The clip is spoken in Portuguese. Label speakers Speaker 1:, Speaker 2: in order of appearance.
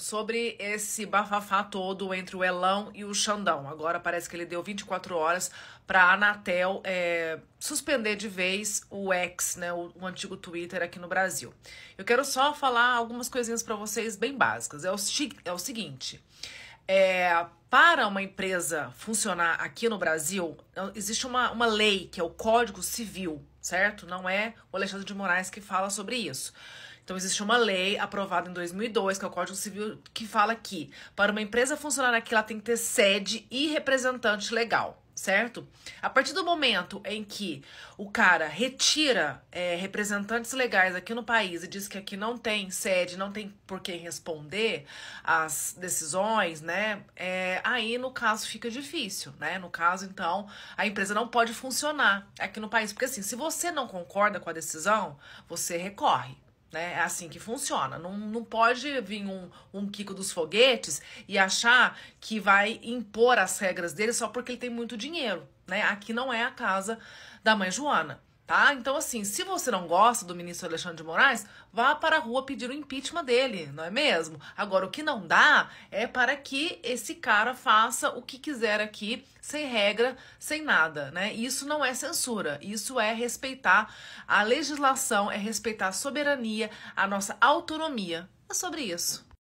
Speaker 1: sobre esse bafafá todo entre o Elão e o Xandão. Agora parece que ele deu 24 horas para a Anatel é, suspender de vez o X, né, o, o, antigo Twitter aqui no Brasil. Eu quero só falar algumas coisinhas para vocês bem básicas. É o, é o seguinte. É, para uma empresa funcionar aqui no Brasil, existe uma, uma lei que é o Código Civil certo? Não é o Alexandre de Moraes que fala sobre isso. Então, existe uma lei aprovada em 2002, que é o Código Civil, que fala que para uma empresa funcionar aqui, ela tem que ter sede e representante legal certo? A partir do momento em que o cara retira é, representantes legais aqui no país e diz que aqui não tem sede, não tem por quem responder as decisões, né? É, aí no caso fica difícil, né? No caso, então, a empresa não pode funcionar aqui no país. Porque assim, se você não concorda com a decisão, você recorre. Né? É assim que funciona. Não, não pode vir um, um Kiko dos foguetes e achar que vai impor as regras dele só porque ele tem muito dinheiro. Né? Aqui não é a casa da mãe Joana tá? Então, assim, se você não gosta do ministro Alexandre de Moraes, vá para a rua pedir o impeachment dele, não é mesmo? Agora, o que não dá é para que esse cara faça o que quiser aqui, sem regra, sem nada, né? Isso não é censura, isso é respeitar a legislação, é respeitar a soberania, a nossa autonomia. É sobre isso.